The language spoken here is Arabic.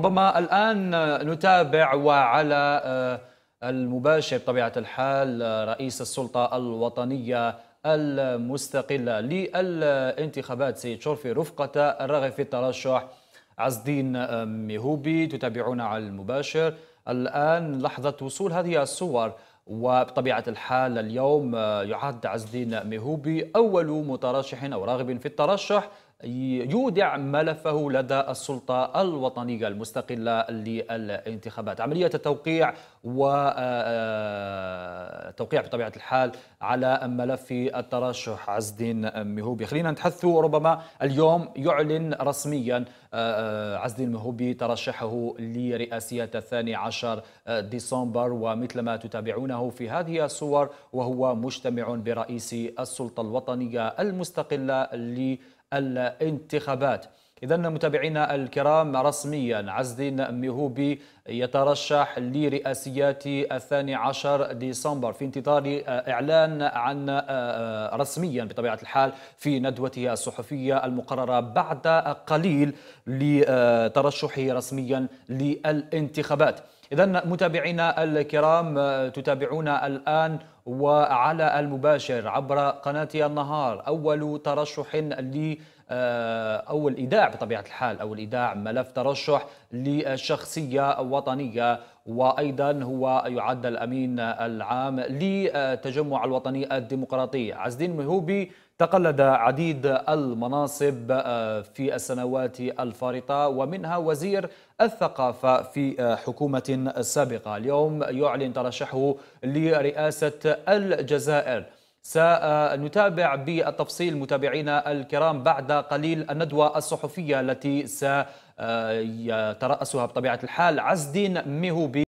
ربما الآن نتابع وعلى آه، المباشر بطبيعة الحال آه، رئيس السلطة الوطنية المستقلة للانتخابات سيد شرفي رفقة الراغب في الترشح عز الدين آه، ميهوبي تتابعون على المباشر الآن لحظة وصول هذه الصور وبطبيعة الحال اليوم آه، يعد عز الدين ميهوبي أول مترشح أو راغب في الترشح يودع ملفه لدى السلطة الوطنية المستقلة للانتخابات عملية التوقيع و آه، آه، التوقيع بطبيعه الحال على ملف الترشح عز الدين مهوبي خلينا نتحدث ربما اليوم يعلن رسميا آه، آه، عز الدين مهوبي ترشحه لرئاسية الثاني عشر آه، ديسمبر ومثل ما تتابعونه في هذه الصور وهو مجتمع برئيس السلطة الوطنية المستقلة للانتخابات إذا متابعينا الكرام رسميا عز الدين ميهوبي يترشح لرئاسيات الثاني عشر ديسمبر في انتظار آه، إعلان عن آه، آه، رسميا بطبيعة الحال في ندوته الصحفية المقررة بعد قليل لترشحه رسميا للانتخابات إذا متابعينا الكرام تتابعون الآن وعلى المباشر عبر قناة النهار أول ترشح لي أول إداء بطبيعة الحال أو الإيداع ملف ترشح لشخصية وطنية وأيضا هو يعد الأمين العام للتجمع الوطني الديمقراطي عز الدين مهوبي تقلد عديد المناصب آه، في السنوات الفارطة ومنها وزير الثقافة في آه، حكومة سابقة اليوم يعلن ترشحه لرئاسة الجزائر سنتابع بالتفصيل متابعينا الكرام بعد قليل الندوة الصحفية التي سيترأسها بطبيعة الحال عزدين ميهوبي